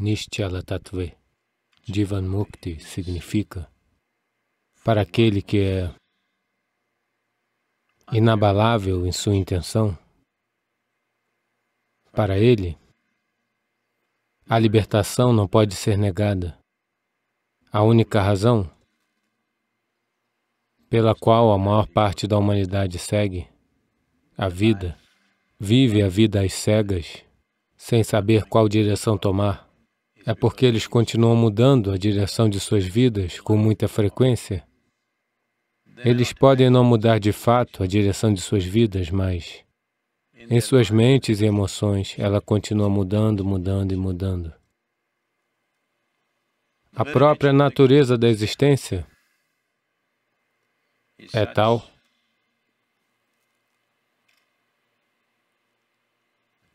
Nishchala Tattva. Jivan Mukti significa para aquele que é inabalável em sua intenção, para ele, a libertação não pode ser negada. A única razão pela qual a maior parte da humanidade segue a vida, vive a vida às cegas, sem saber qual direção tomar. É porque eles continuam mudando a direção de suas vidas com muita frequência. Eles podem não mudar de fato a direção de suas vidas, mas em suas mentes e emoções, ela continua mudando, mudando e mudando. A própria natureza da existência é tal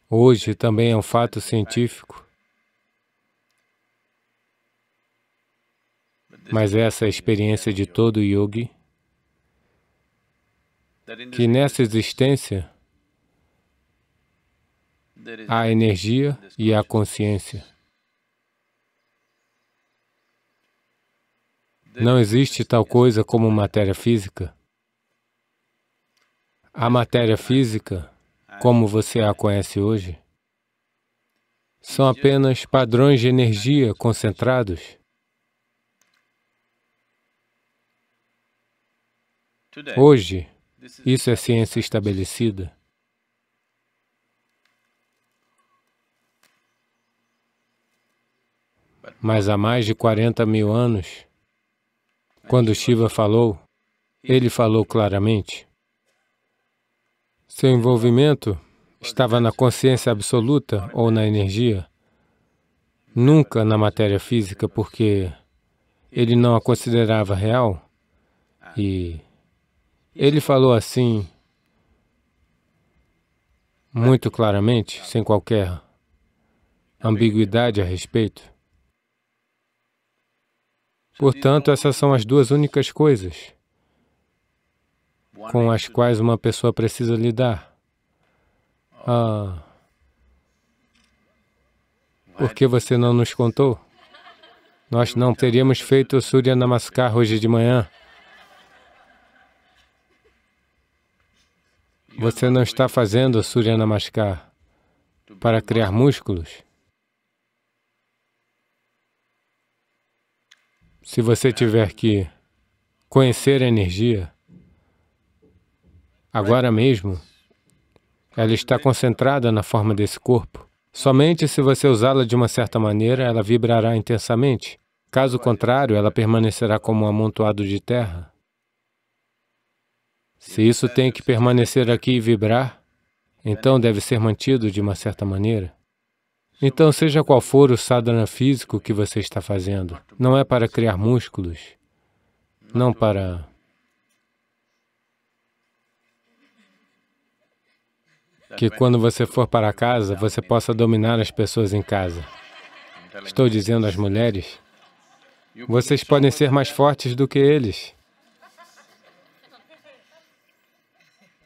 Hoje também é um fato científico. Mas essa é a experiência de todo yogi, que nessa existência há energia e há consciência. Não existe tal coisa como matéria física. A matéria física como você a conhece hoje, são apenas padrões de energia concentrados Hoje, isso é ciência estabelecida. Mas há mais de 40 mil anos, quando Shiva falou, ele falou claramente, seu envolvimento estava na consciência absoluta ou na energia, nunca na matéria física, porque ele não a considerava real. E ele falou assim, muito claramente, sem qualquer ambiguidade a respeito. Portanto, essas são as duas únicas coisas com as quais uma pessoa precisa lidar. Ah, por que você não nos contou? Nós não teríamos feito o Surya Namaskar hoje de manhã. Você não está fazendo o Surya Namaskar para criar músculos. Se você tiver que conhecer a energia, agora mesmo, ela está concentrada na forma desse corpo. Somente se você usá-la de uma certa maneira, ela vibrará intensamente. Caso contrário, ela permanecerá como um amontoado de terra. Se isso tem que permanecer aqui e vibrar, então deve ser mantido de uma certa maneira. Então, seja qual for o sadhana físico que você está fazendo, não é para criar músculos, não para que quando você for para casa, você possa dominar as pessoas em casa. Estou dizendo às mulheres, vocês podem ser mais fortes do que eles.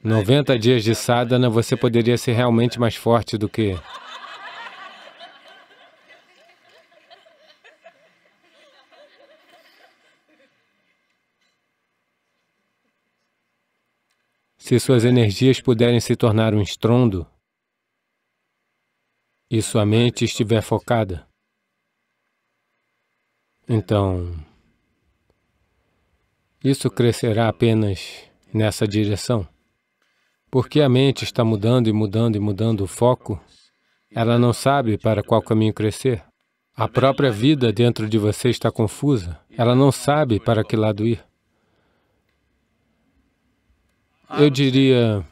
90 dias de sadhana, você poderia ser realmente mais forte do que... se suas energias puderem se tornar um estrondo e sua mente estiver focada, então isso crescerá apenas nessa direção. Porque a mente está mudando e mudando e mudando o foco, ela não sabe para qual caminho crescer. A própria vida dentro de você está confusa, ela não sabe para que lado ir. Ah, eu diria.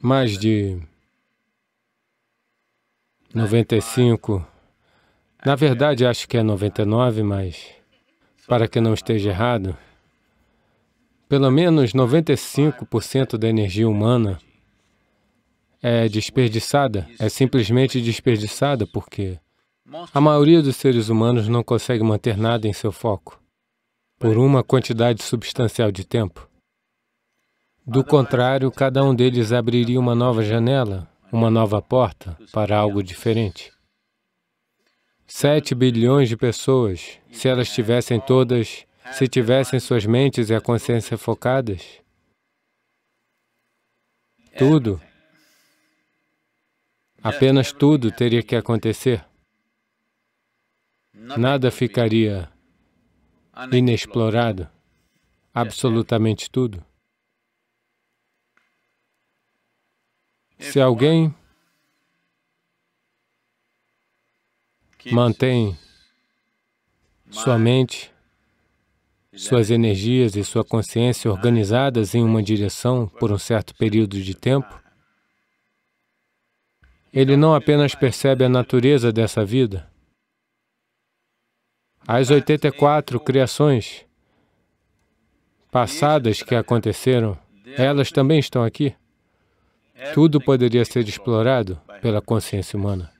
Mais de 95. É, é, Na é. verdade, acho que é 99, mas para que não esteja errado, pelo menos 95% da energia humana é desperdiçada, é simplesmente desperdiçada, porque a maioria dos seres humanos não consegue manter nada em seu foco por uma quantidade substancial de tempo. Do contrário, cada um deles abriria uma nova janela, uma nova porta para algo diferente. Sete bilhões de pessoas, se elas tivessem todas, se tivessem suas mentes e a consciência focadas, tudo, apenas tudo teria que acontecer. Nada ficaria inexplorado, é, é. absolutamente tudo. Se alguém mantém sua mente, é suas energias e sua consciência ah, organizadas em uma direção por um certo período de tempo, então ele não apenas percebe a natureza dessa vida, as 84 criações passadas que aconteceram, elas também estão aqui. Tudo poderia ser explorado pela consciência humana.